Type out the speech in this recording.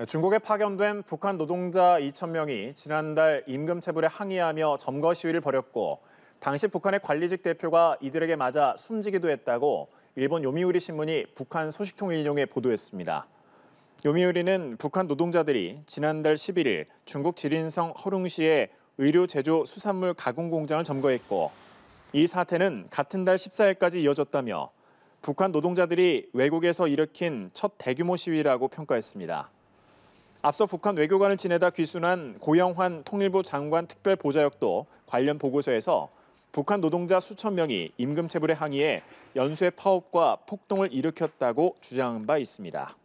네, 중국에 파견된 북한 노동자 2,000명이 지난달 임금 체불에 항의하며 점거 시위를 벌였고 당시 북한의 관리직 대표가 이들에게 맞아 숨지기도 했다고 일본 요미우리 신문이 북한 소식통 인용에 보도했습니다. 요미우리는 북한 노동자들이 지난달 11일 중국 지린성 허룽시의 의료 제조 수산물 가공 공장을 점거했고 이 사태는 같은 달 14일까지 이어졌다며 북한 노동자들이 외국에서 일으킨 첫 대규모 시위라고 평가했습니다. 앞서 북한 외교관을 지내다 귀순한 고영환 통일부 장관 특별보좌역도 관련 보고서에서 북한 노동자 수천 명이 임금 체불에 항의해 연쇄 파업과 폭동을 일으켰다고 주장한 바 있습니다.